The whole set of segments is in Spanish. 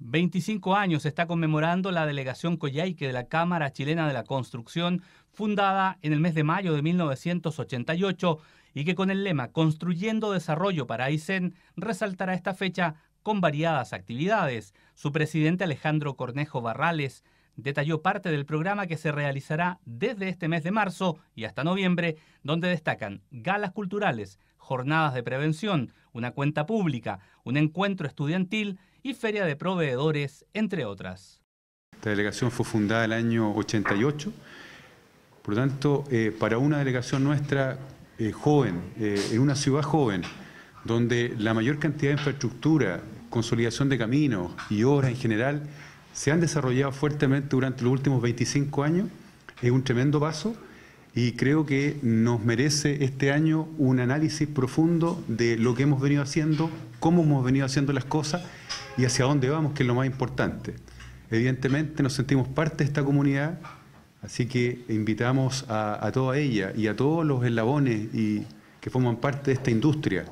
25 años está conmemorando la delegación Coyhaique de la Cámara Chilena de la Construcción, fundada en el mes de mayo de 1988 y que con el lema Construyendo Desarrollo para Aysén resaltará esta fecha con variadas actividades. Su presidente Alejandro Cornejo Barrales detalló parte del programa que se realizará desde este mes de marzo y hasta noviembre, donde destacan galas culturales, jornadas de prevención, una cuenta pública, un encuentro estudiantil y feria de proveedores, entre otras. Esta delegación fue fundada el año 88, por lo tanto, eh, para una delegación nuestra eh, joven, eh, en una ciudad joven, donde la mayor cantidad de infraestructura, consolidación de caminos y obras en general se han desarrollado fuertemente durante los últimos 25 años. Es un tremendo paso y creo que nos merece este año un análisis profundo de lo que hemos venido haciendo, cómo hemos venido haciendo las cosas y hacia dónde vamos, que es lo más importante. Evidentemente nos sentimos parte de esta comunidad, así que invitamos a, toda ella y a todos los eslabones y, que forman parte de esta industria,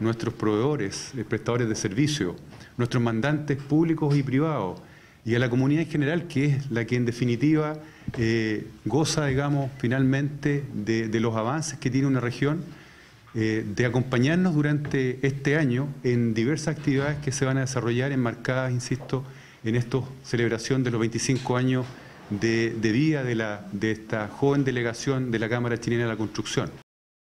nuestros proveedores, eh, prestadores de servicios, nuestros mandantes públicos y privados, y a la comunidad en general, que es la que en definitiva eh, goza, digamos, finalmente de, los avances que tiene una región, eh, de acompañarnos durante este año en diversas actividades que se van a desarrollar enmarcadas, insisto, en esta celebración de los 25 años de, de vida de esta joven delegación de la Cámara Chilena de la Construcción.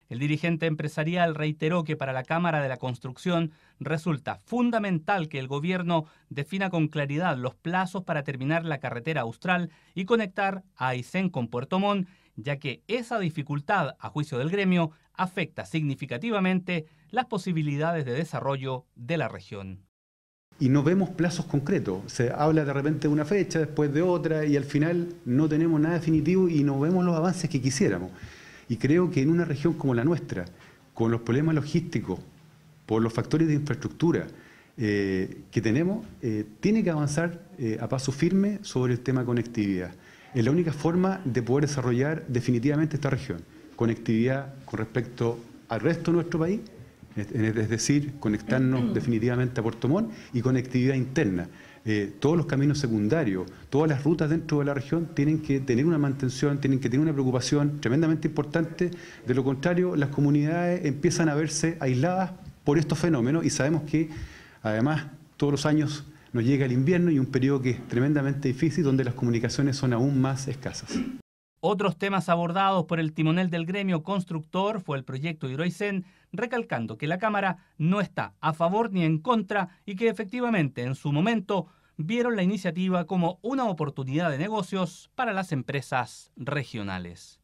El dirigente empresarial reiteró que para la Cámara de la Construcción resulta fundamental que el gobierno defina con claridad los plazos para terminar la carretera austral y conectar a Aysén con Puerto Montt, ya que esa dificultad, a juicio del gremio, afecta significativamente las posibilidades de desarrollo de la región y no vemos plazos concretos. Se habla de repente de una fecha, después de otra, y al final no tenemos nada definitivo y no vemos los avances que quisiéramos. Y creo que en una región como la nuestra, con los problemas logísticos, por los factores de infraestructura eh, que tenemos, eh, tiene que avanzar eh, a paso firme sobre el tema conectividad. Es la única forma de poder desarrollar definitivamente esta región. Conectividad con respecto al resto de nuestro país es decir, conectarnos mm. definitivamente a Puerto Montt y conectividad interna. Eh, todos los caminos secundarios, todas las rutas dentro de la región tienen que tener una mantención, tienen que tener una preocupación tremendamente importante, de lo contrario las comunidades empiezan a verse aisladas por estos fenómenos y sabemos que además todos los años nos llega el invierno y un periodo que es tremendamente difícil donde las comunicaciones son aún más escasas. Otros temas abordados por el timonel del gremio constructor fue el proyecto Hidroicén, recalcando que la Cámara no está a favor ni en contra y que efectivamente en su momento vieron la iniciativa como una oportunidad de negocios para las empresas regionales.